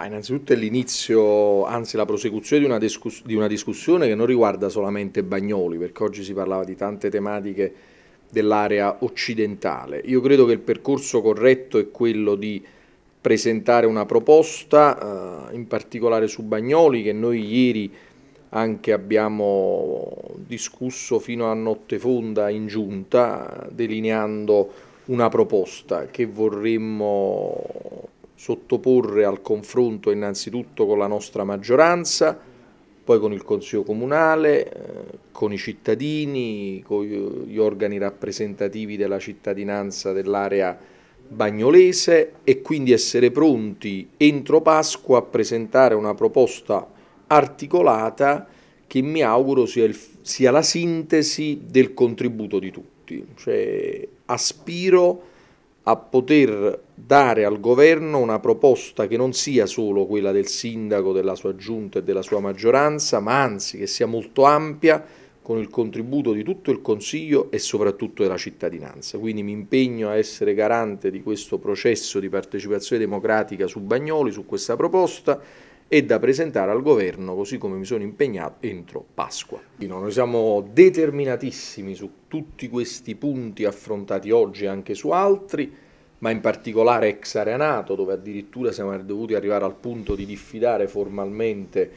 Ah, innanzitutto è l'inizio, anzi la prosecuzione di una, di una, discussione che non riguarda solamente Bagnoli, perché oggi si parlava di tante tematiche dell'area occidentale. Io credo che il percorso corretto è quello di presentare una proposta, eh, in particolare su Bagnoli, che noi ieri anche abbiamo discusso fino a notte fonda in giunta, delineando una proposta che vorremmo sottoporre al confronto innanzitutto con la nostra maggioranza, poi con il Consiglio Comunale, eh, con i cittadini, con gli organi rappresentativi della cittadinanza dell'area bagnolese e quindi essere pronti entro Pasqua a presentare una proposta articolata che mi auguro sia, il, sia la sintesi del contributo di tutti. Cioè, aspiro a poter dare al governo una proposta che non sia solo quella del sindaco, della sua giunta e della sua maggioranza, ma anzi che sia molto ampia con il contributo di tutto il Consiglio e soprattutto della cittadinanza. Quindi mi impegno a essere garante di questo processo di partecipazione democratica su Bagnoli, su questa proposta e da presentare al governo, così come mi sono impegnato, entro Pasqua. Noi siamo determinatissimi su tutti questi punti affrontati oggi e anche su altri, ma in particolare ex arenato, dove addirittura siamo dovuti arrivare al punto di diffidare formalmente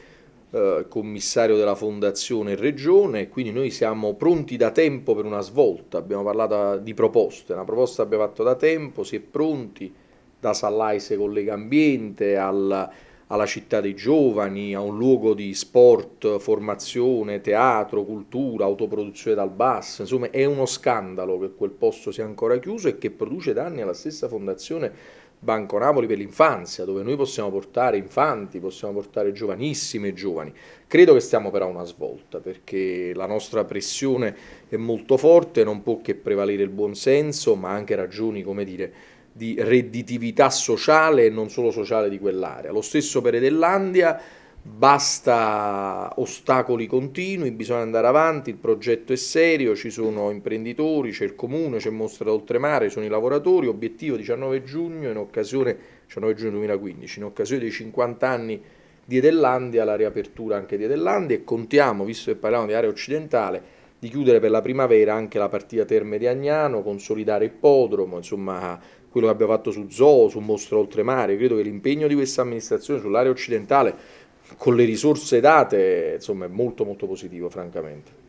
eh, commissario della fondazione e regione, quindi noi siamo pronti da tempo per una svolta, abbiamo parlato eh, di proposte, una proposta abbiamo fatto da tempo, si è pronti da Sallaise con Lega Ambiente al alla città dei giovani, a un luogo di sport, formazione, teatro, cultura, autoproduzione dal basso, insomma è uno scandalo che quel posto sia ancora chiuso e che produce danni alla stessa fondazione Banco Napoli per l'infanzia, dove noi possiamo portare infanti, possiamo portare giovanissime e giovani. Credo che stiamo però a una svolta, perché la nostra pressione è molto forte, non può che prevalere il buonsenso, ma anche ragioni, come dire, di redditività sociale e non solo sociale di quell'area. Lo stesso per Edellandia, basta ostacoli continui, bisogna andare avanti, il progetto è serio, ci sono imprenditori, c'è il comune, c'è Mostra d'Oltremare, sono i lavoratori, obiettivo 19 giugno, in occasione, 19 giugno 2015, in occasione dei 50 anni di Edellandia, la riapertura anche di Edellandia e contiamo, visto che parliamo di area occidentale, di chiudere per la primavera anche la partita Terme di Agnano, consolidare Ippodromo, insomma quello che abbiamo fatto su Zoo, su Mostro Oltremare, credo che l'impegno di questa amministrazione sull'area occidentale con le risorse date insomma è molto molto positivo francamente.